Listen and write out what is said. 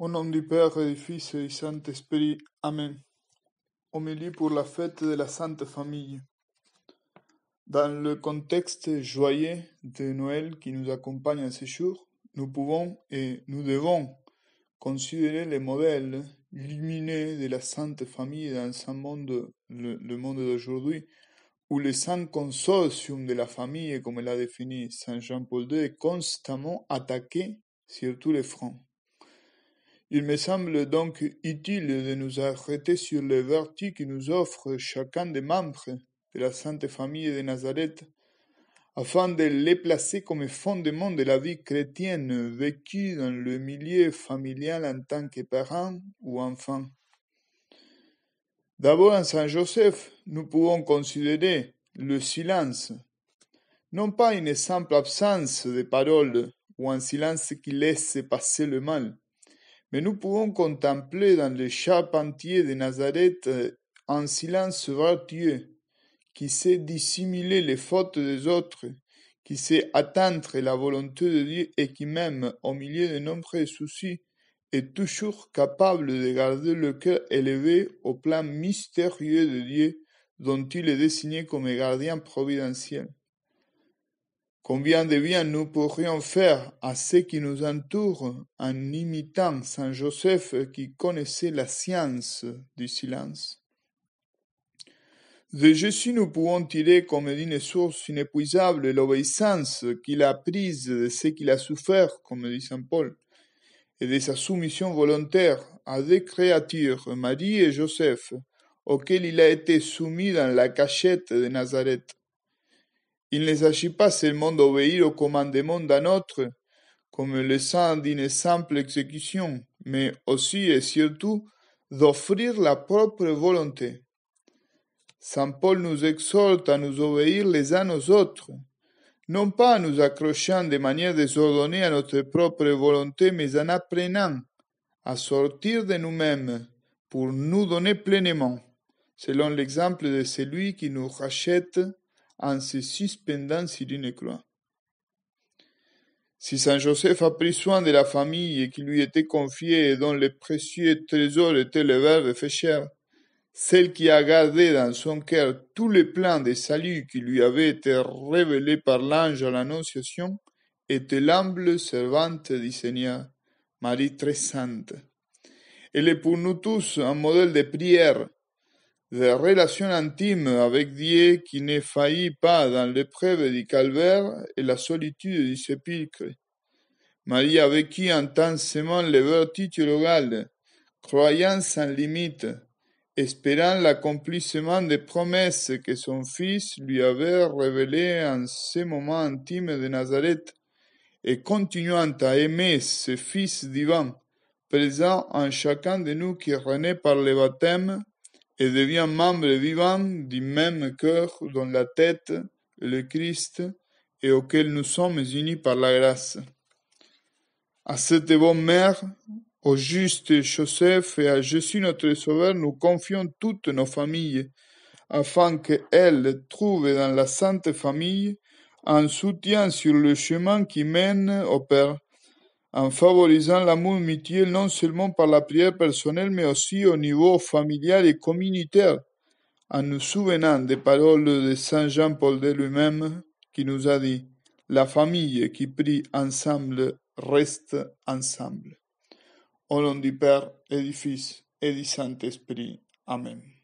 Au nom du Père et du Fils et du Saint-Esprit. Amen. Homélie pour la fête de la Sainte Famille. Dans le contexte joyeux de Noël qui nous accompagne à ces jours, nous pouvons et nous devons considérer les modèles lumineux de la Sainte Famille dans ce monde, le, le monde d'aujourd'hui, où le saint consortium de la famille, comme l'a défini Saint Jean-Paul II, est constamment attaqué sur tous les fronts. Il me semble donc utile de nous arrêter sur les vertus que nous offre chacun des membres de la Sainte Famille de Nazareth, afin de les placer comme fondement de la vie chrétienne vécue dans le milieu familial en tant que parent ou enfant. D'abord, en Saint Joseph, nous pouvons considérer le silence, non pas une simple absence de parole ou un silence qui laisse passer le mal, mais nous pouvons contempler dans le charpentier de Nazareth euh, en silence vertueux, qui sait dissimuler les fautes des autres, qui sait atteindre la volonté de Dieu et qui même au milieu de nombreux soucis est toujours capable de garder le cœur élevé au plan mystérieux de Dieu dont il est désigné comme gardien providentiel. Combien de bien nous pourrions faire à ceux qui nous entourent en imitant saint Joseph qui connaissait la science du silence De Jésus, nous pouvons tirer comme d'une source inépuisable l'obéissance qu'il a prise de ce qu'il a souffert, comme dit saint Paul, et de sa soumission volontaire à des créatures, Marie et Joseph, auxquelles il a été soumis dans la cachette de Nazareth. Il ne s'agit pas seulement d'obéir aux commandements d'un autre, comme le sang d'une simple exécution, mais aussi et surtout d'offrir la propre volonté. Saint Paul nous exhorte à nous obéir les uns aux autres, non pas en nous accrochant de manière désordonnée à notre propre volonté, mais en apprenant à sortir de nous-mêmes pour nous donner pleinement, selon l'exemple de celui qui nous rachète en se suspendant sur une croix. Si Saint Joseph a pris soin de la famille qui lui était confiée et dont les précieux trésors étaient le verbe fait cher, celle qui a gardé dans son cœur tous les plans de salut qui lui avaient été révélés par l'ange à l'Annonciation, était l'humble servante du Seigneur, Marie très sainte. Elle est pour nous tous un modèle de prière des relations intimes avec Dieu qui ne faillit pas dans l'épreuve du calvaire et la solitude du sépulcre. Marie a vécu intensément les vertus théologales, croyant sans limite, espérant l'accomplissement des promesses que son fils lui avait révélées en ces moments intimes de Nazareth, et continuant à aimer ce fils divin, présent en chacun de nous qui renaît par le baptême et devient membre vivant du même cœur dont la tête est le Christ et auquel nous sommes unis par la grâce. À cette bonne mère, au juste Joseph et à Jésus notre Sauveur, nous confions toutes nos familles, afin qu'elles trouvent dans la Sainte Famille un soutien sur le chemin qui mène au Père en favorisant l'amour mutuel non seulement par la prière personnelle, mais aussi au niveau familial et communautaire, en nous souvenant des paroles de Saint Jean-Paul de lui-même qui nous a dit La famille qui prie ensemble reste ensemble. Au nom du Père et et du Saint-Esprit. Amen.